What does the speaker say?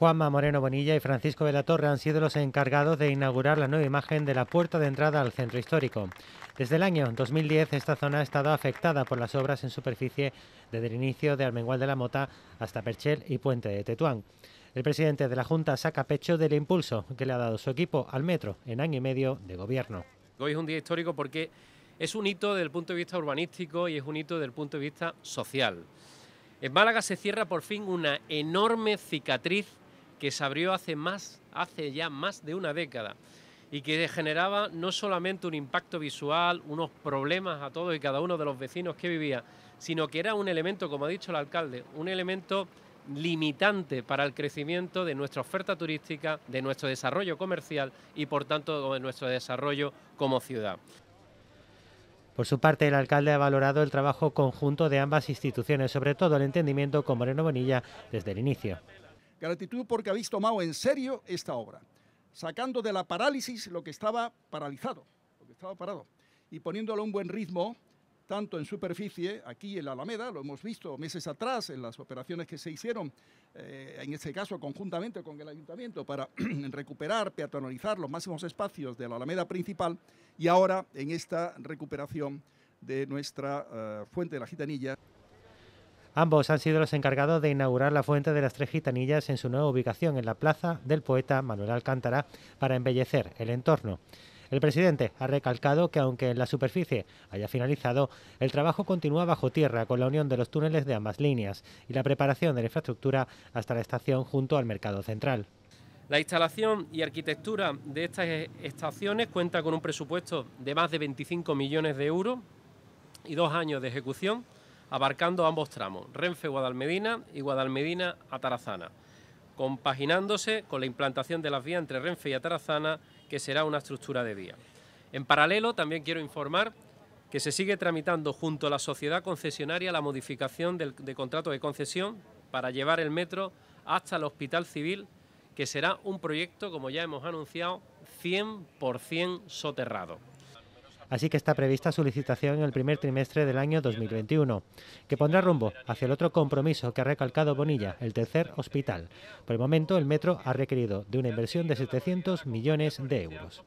Juanma Moreno Bonilla y Francisco de la Torre han sido los encargados de inaugurar la nueva imagen de la puerta de entrada al centro histórico. Desde el año 2010 esta zona ha estado afectada por las obras en superficie desde el inicio de Almengual de la Mota hasta Perchel y Puente de Tetuán. El presidente de la Junta saca pecho del impulso que le ha dado su equipo al metro en año y medio de gobierno. Hoy es un día histórico porque es un hito desde el punto de vista urbanístico y es un hito desde el punto de vista social. En Málaga se cierra por fin una enorme cicatriz que se abrió hace, más, hace ya más de una década y que generaba no solamente un impacto visual, unos problemas a todos y cada uno de los vecinos que vivía, sino que era un elemento, como ha dicho el alcalde, un elemento limitante para el crecimiento de nuestra oferta turística, de nuestro desarrollo comercial y por tanto de nuestro desarrollo como ciudad. Por su parte, el alcalde ha valorado el trabajo conjunto de ambas instituciones, sobre todo el entendimiento con Moreno Bonilla desde el inicio. Gratitud porque habéis tomado en serio esta obra, sacando de la parálisis lo que estaba paralizado, lo que estaba parado, y poniéndolo a un buen ritmo, tanto en superficie, aquí en la Alameda, lo hemos visto meses atrás en las operaciones que se hicieron, eh, en este caso conjuntamente con el ayuntamiento, para recuperar, peatonalizar los máximos espacios de la Alameda principal, y ahora en esta recuperación de nuestra eh, fuente de la gitanilla. Ambos han sido los encargados de inaugurar la Fuente de las Tres Gitanillas en su nueva ubicación en la Plaza del Poeta Manuel Alcántara para embellecer el entorno. El presidente ha recalcado que aunque la superficie haya finalizado, el trabajo continúa bajo tierra con la unión de los túneles de ambas líneas y la preparación de la infraestructura hasta la estación junto al mercado central. La instalación y arquitectura de estas e-, estaciones cuenta con un presupuesto de más de 25 millones de euros y dos años de ejecución abarcando ambos tramos, Renfe-Guadalmedina y Guadalmedina-Atarazana, compaginándose con la implantación de las vías entre Renfe y Atarazana, que será una estructura de vía. En paralelo, también quiero informar que se sigue tramitando junto a la sociedad concesionaria la modificación del, contrato de concesión para llevar el metro hasta el Hospital Civil, que será un proyecto, como ya hemos anunciado, 100% soterrado así que está prevista su licitación en el primer trimestre del año 2021, que pondrá rumbo hacia el otro compromiso que ha recalcado Bonilla, el tercer hospital. Por el momento, el metro ha requerido de una inversión de 700 millones de euros.